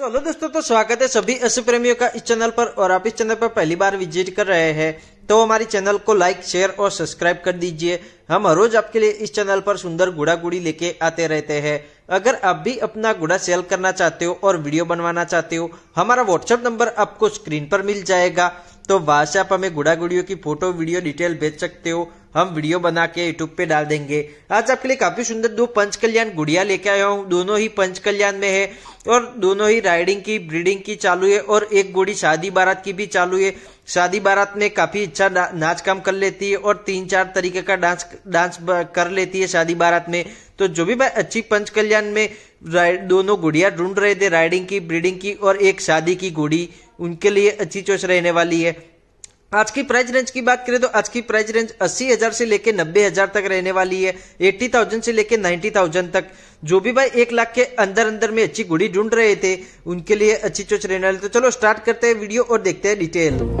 तो हेलो दोस्तों तो स्वागत है सभी अशु प्रेमियों का इस चैनल पर और आप इस चैनल पर पहली बार विजिट कर रहे हैं तो हमारी चैनल को लाइक शेयर और सब्सक्राइब कर दीजिए हम हर रोज आपके लिए इस चैनल पर सुंदर गुड़ा गुड़ी लेके आते रहते हैं अगर आप भी अपना गुड़ा सेल करना चाहते हो और वीडियो बनवाना चाहते हो हमारा व्हाट्सएप नंबर आपको स्क्रीन पर मिल जाएगा तो वहां से आप हमें गुड़ा गुड़ियों की फोटो वीडियो डिटेल भेज सकते हो हम वीडियो बना के यूट्यूब पे डाल देंगे आज आपके लिए काफी सुंदर दो पंच कल्याण गुड़िया लेके आया हूँ दोनों ही पंच कल्याण में है और दोनों ही राइडिंग की ब्रीडिंग की चालू है और एक गुड़ी शादी बारात की भी चालू है शादी बारात में काफी अच्छा नाच काम कर लेती है और तीन चार तरीके का डांस डांस कर लेती है शादी बारात में तो जो भी भाई अच्छी पंच कल्याण में दोनों गुड़िया ढूंढ रहे थे राइडिंग की ब्रीडिंग की और एक शादी की गुड़ी उनके लिए अच्छी चोस रहने वाली है आज की प्राइस रेंज की बात करें तो आज की प्राइस रेंज अस्सी हजार से लेकर नब्बे हजार तक रहने वाली है एट्टी थाउजेंड से लेकर नाइन्टी थाउजेंड तक जो भी भाई एक लाख के अंदर अंदर में अच्छी गुड़ी ढूंढ रहे थे उनके लिए अच्छी चोच रहने वाली तो चलो स्टार्ट करते हैं वीडियो और देखते हैं डिटेल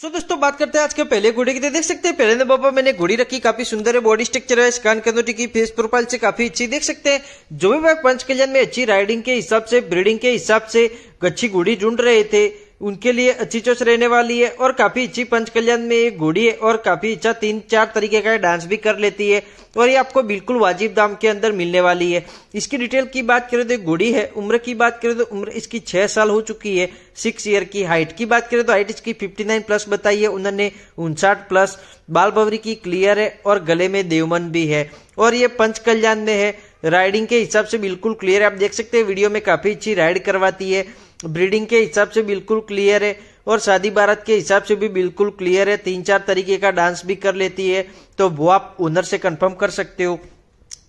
सो so, दोस्तों बात करते हैं आज के पहले घोड़े की तो देख सकते हैं पहले ने बाबा मैंने घोड़ी रखी काफी सुंदर है बॉडी स्ट्रक्चर है के अंदर की फेस प्रोफाइल से काफी अच्छी देख सकते हैं जो भी वह पंच कल्याण में अच्छी राइडिंग के हिसाब से ब्रीडिंग के हिसाब से अच्छी घोड़ी ढूंढ रहे थे उनके लिए अच्छी चोच रहने वाली है और काफी अच्छी पंच कल्याण में ये घोड़ी है और काफी अच्छा तीन चार तरीके का डांस भी कर लेती है और ये आपको बिल्कुल वाजिब दाम के अंदर मिलने वाली है इसकी डिटेल की बात करें तो घोड़ी है उम्र की बात करें तो उम्र इसकी छह साल हो चुकी है सिक्स ईयर की हाइट की बात करें तो हाइट इसकी फिफ्टी नाइन प्लस बताई है उन्होंने उनसाठ प्लस बाल भवरी की क्लियर है और गले में देवमन भी है और ये पंच कल्याण में है राइडिंग के हिसाब से बिल्कुल क्लियर है आप देख सकते हैं वीडियो में काफी अच्छी राइड करवाती है ब्रीडिंग के हिसाब से बिल्कुल क्लियर है और शादी बारात के हिसाब से भी बिल्कुल क्लियर है तीन चार तरीके का डांस भी कर लेती है तो वो आप ओनर से कंफर्म कर सकते हो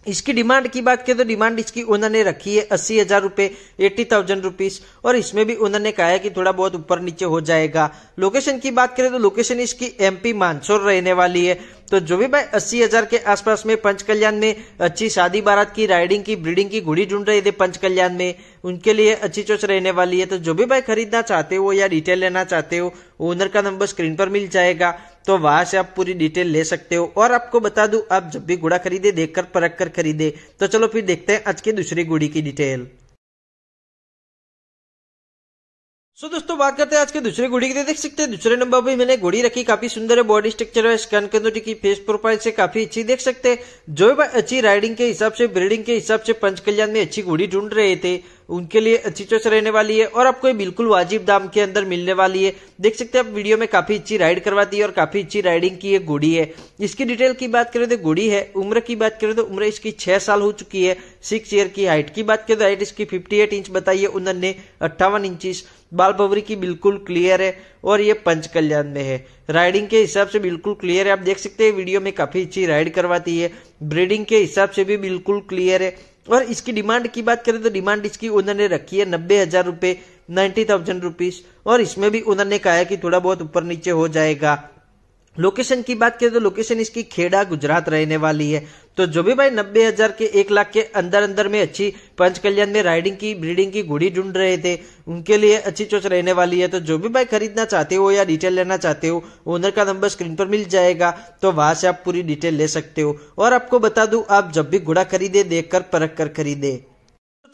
इसकी डिमांड की बात करें तो डिमांड इसकी उन्होंने रखी है अस्सी हजार रूपए एट्टी थाउजेंड रुपीज और इसमें भी उन्होंने कहा है कि थोड़ा बहुत ऊपर नीचे हो जाएगा लोकेशन की बात करें तो लोकेशन इसकी एमपी मानसोर रहने वाली है तो जो भी भाई अस्सी हजार के आसपास में पंच कल्याण में अच्छी शादी बारात की राइडिंग की ब्रीडिंग की घुड़ी ढूंढ रहे थे पंच कल्याण में उनके लिए अच्छी चोच रहने वाली है तो जो भी भाई खरीदना चाहते हो या डिटेल लेना चाहते हो ओनर का नंबर स्क्रीन पर मिल जाएगा तो वहां से आप पूरी डिटेल ले सकते हो और आपको बता दू आप जब भी घुड़ा खरीदे देखकर परख कर खरीदे तो चलो फिर देखते हैं आज की दूसरी घुड़ी की डिटेल सो so, दोस्तों बात करते हैं आज के दूसरे घोड़ी की तो देख सकते हैं दूसरे नंबर पे मैंने घोड़ी रखी काफी सुंदर है बॉडी स्ट्रक्चर है स्कैन कंदूटी की फेस प्रोफाइल से काफी अच्छी देख सकते हैं जो भी अच्छी राइडिंग के हिसाब से ब्रीडिंग के हिसाब से पंच कल्याण में अच्छी घोड़ी ढूंढ रहे थे उनके लिए अच्छी चॉइस रहने वाली है और आपको बिल्कुल वाजिब दाम के अंदर मिलने वाली है देख सकते हैं आप वीडियो में काफी अच्छी राइड करवाती है और काफी अच्छी राइडिंग की ये घोड़ी है इसकी डिटेल की बात करें तो घोड़ी है उम्र की बात करें तो उम्र इसकी छह साल हो चुकी है सिक्स ईयर की हाइट की बात करें तो हाइट इसकी फिफ्टी एट इंच बताइए उन्होंने अट्ठावन इंचिस बाल भवरी की बिल्कुल क्लियर है और ये पंच कल्याण में है राइडिंग के हिसाब से बिल्कुल क्लियर है आप देख सकते हैं वीडियो में काफी अच्छी राइड करवाती है ब्रीडिंग के हिसाब से भी बिल्कुल क्लियर है और इसकी डिमांड की बात करें तो डिमांड इसकी उन्होंने रखी है नब्बे हजार रूपए नाइन्टी थाउजेंड रुपीज और इसमें भी उन्होंने कहा है कि थोड़ा बहुत ऊपर नीचे हो जाएगा लोकेशन की बात करें तो लोकेशन इसकी खेड़ा गुजरात रहने वाली है तो जो भी भाई नब्बे हजार के एक लाख के अंदर अंदर में अच्छी पंच कल्याण में राइडिंग की ब्रीडिंग की घोड़ी ढूंढ रहे थे उनके लिए अच्छी चोच रहने वाली है तो जो भी भाई खरीदना चाहते हो या डिटेल लेना चाहते हो ओनर का नंबर स्क्रीन पर मिल जाएगा तो वहां से आप पूरी डिटेल ले सकते हो और आपको बता दू आप जब भी घोड़ा खरीदे देख कर परख कर खरीदे